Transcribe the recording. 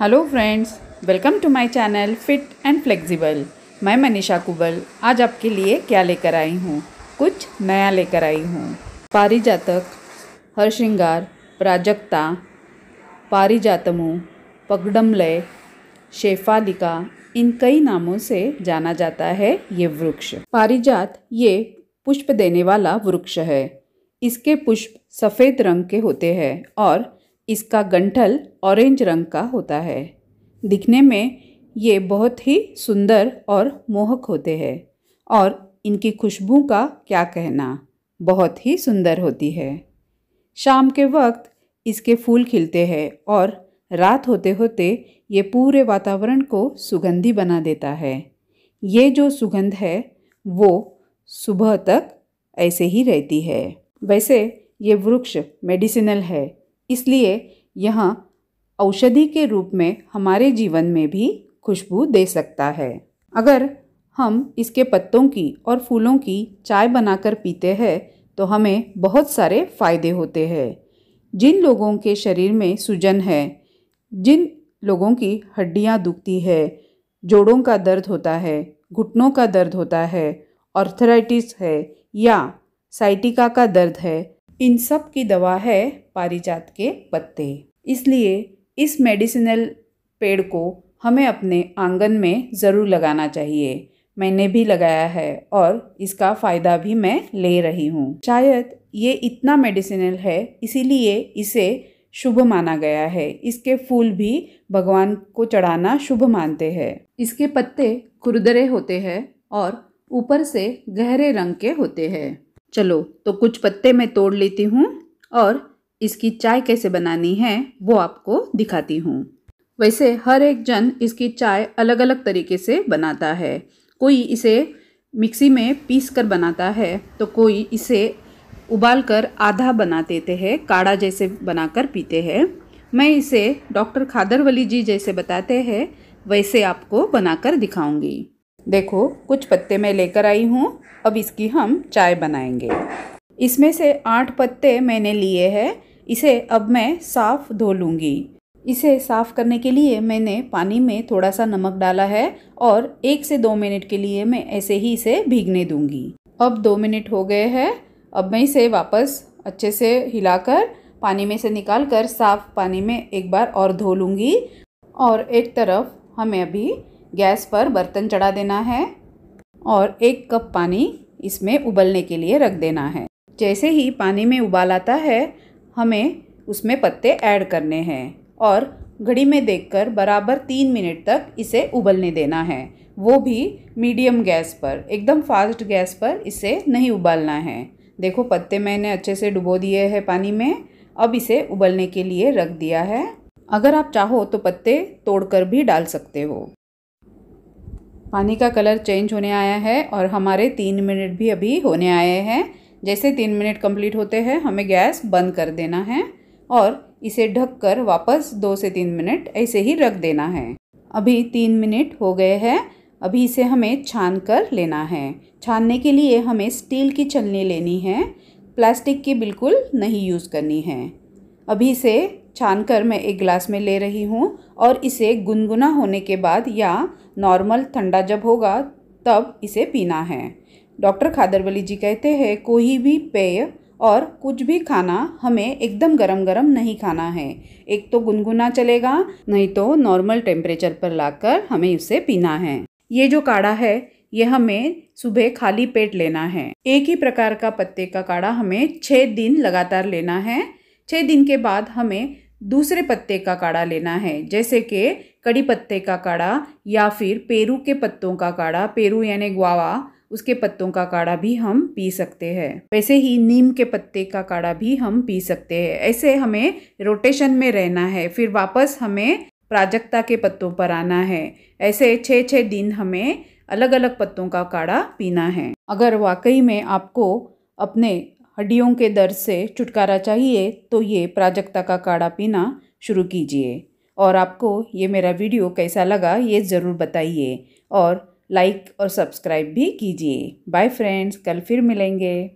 hello friends welcome to my channel fit and flexible मैं मनीषा कुबल आज आपके लिए क्या लेकर आई हूँ कुछ नया लेकर आई हूँ पारिजातक हरश्रृंगार प्राजक्ता पारिजातमु पगडमलय शेफालिका इन कई नामों से जाना जाता है ये वृक्ष पारिजात ये पुष्प देने वाला वृक्ष है इसके पुष्प सफ़ेद रंग के होते हैं और इसका गंठल ऑरेंज रंग का होता है दिखने में ये बहुत ही सुंदर और मोहक होते हैं और इनकी खुशबू का क्या कहना बहुत ही सुंदर होती है शाम के वक्त इसके फूल खिलते हैं और रात होते होते ये पूरे वातावरण को सुगंधी बना देता है ये जो सुगंध है वो सुबह तक ऐसे ही रहती है वैसे ये वृक्ष मेडिसिनल है इसलिए यह औषधि के रूप में हमारे जीवन में भी खुशबू दे सकता है अगर हम इसके पत्तों की और फूलों की चाय बनाकर पीते हैं तो हमें बहुत सारे फायदे होते हैं जिन लोगों के शरीर में सूजन है जिन लोगों की हड्डियां दुखती है जोड़ों का दर्द होता है घुटनों का दर्द होता है ऑर्थराइटिस है या साइटिका का दर्द है इन सब की दवा है पारिजात के पत्ते इसलिए इस मेडिसिनल पेड़ को हमें अपने आंगन में ज़रूर लगाना चाहिए मैंने भी लगाया है और इसका फ़ायदा भी मैं ले रही हूँ शायद ये इतना मेडिसिनल है इसीलिए इसे शुभ माना गया है इसके फूल भी भगवान को चढ़ाना शुभ मानते हैं इसके पत्ते खुरदरे होते हैं और ऊपर से गहरे रंग के होते हैं चलो तो कुछ पत्ते मैं तोड़ लेती हूँ और इसकी चाय कैसे बनानी है वो आपको दिखाती हूँ वैसे हर एक जन इसकी चाय अलग अलग तरीके से बनाता है कोई इसे मिक्सी में पीस कर बनाता है तो कोई इसे उबाल कर आधा बना देते हैं काढ़ा जैसे बनाकर पीते हैं मैं इसे डॉक्टर खादरवली जी जैसे बताते हैं वैसे आपको बनाकर दिखाऊंगी देखो कुछ पत्ते मैं लेकर आई हूँ अब इसकी हम चाय बनाएंगे इसमें से आठ पत्ते मैंने लिए हैं इसे अब मैं साफ़ धो लूँगी इसे साफ़ करने के लिए मैंने पानी में थोड़ा सा नमक डाला है और एक से दो मिनट के लिए मैं ऐसे ही इसे भीगने दूंगी अब दो मिनट हो गए हैं अब मैं इसे वापस अच्छे से हिलाकर पानी में से निकाल कर साफ़ पानी में एक बार और धो लूँगी और एक तरफ हमें अभी गैस पर बर्तन चढ़ा देना है और एक कप पानी इसमें उबलने के लिए रख देना है जैसे ही पानी में उबाल आता है हमें उसमें पत्ते ऐड करने हैं और घड़ी में देखकर बराबर तीन मिनट तक इसे उबलने देना है वो भी मीडियम गैस पर एकदम फास्ट गैस पर इसे नहीं उबालना है देखो पत्ते मैंने अच्छे से डुबो दिए हैं पानी में अब इसे उबलने के लिए रख दिया है अगर आप चाहो तो पत्ते तोड़कर भी डाल सकते हो पानी का कलर चेंज होने आया है और हमारे तीन मिनट भी अभी होने आए हैं जैसे तीन मिनट कंप्लीट होते हैं हमें गैस बंद कर देना है और इसे ढककर वापस दो से तीन मिनट ऐसे ही रख देना है अभी तीन मिनट हो गए हैं अभी इसे हमें छान कर लेना है छानने के लिए हमें स्टील की छलनी लेनी है प्लास्टिक की बिल्कुल नहीं यूज़ करनी है अभी इसे छानकर मैं एक गिलास में ले रही हूँ और इसे गुनगुना होने के बाद या नॉर्मल ठंडा जब होगा तब इसे पीना है डॉक्टर खादरवली जी कहते हैं कोई भी पेय और कुछ भी खाना हमें एकदम गरम गरम नहीं खाना है एक तो गुनगुना चलेगा नहीं तो नॉर्मल टेम्परेचर पर लाकर हमें उसे पीना है ये जो काढ़ा है ये हमें सुबह खाली पेट लेना है एक ही प्रकार का पत्ते का काढ़ा हमें छः दिन लगातार लेना है छः दिन के बाद हमें दूसरे पत्ते का काढ़ा लेना है जैसे कि कड़ी पत्ते का काढ़ा या फिर पेरू के पत्तों का काढ़ा पेरू यानी ग्वावा उसके पत्तों का काढ़ा भी हम पी सकते हैं वैसे ही नीम के पत्ते का काढ़ा भी हम पी सकते हैं ऐसे हमें रोटेशन में रहना है फिर वापस हमें प्राजक्ता के पत्तों पर आना है ऐसे छः छः दिन हमें अलग अलग पत्तों का काढ़ा पीना है अगर वाकई में आपको अपने हड्डियों के दर्द से छुटकारा चाहिए तो ये प्राजक्ता का काढ़ा पीना शुरू कीजिए और आपको ये मेरा वीडियो कैसा लगा ये ज़रूर बताइए और लाइक और सब्सक्राइब भी कीजिए बाय फ्रेंड्स कल फिर मिलेंगे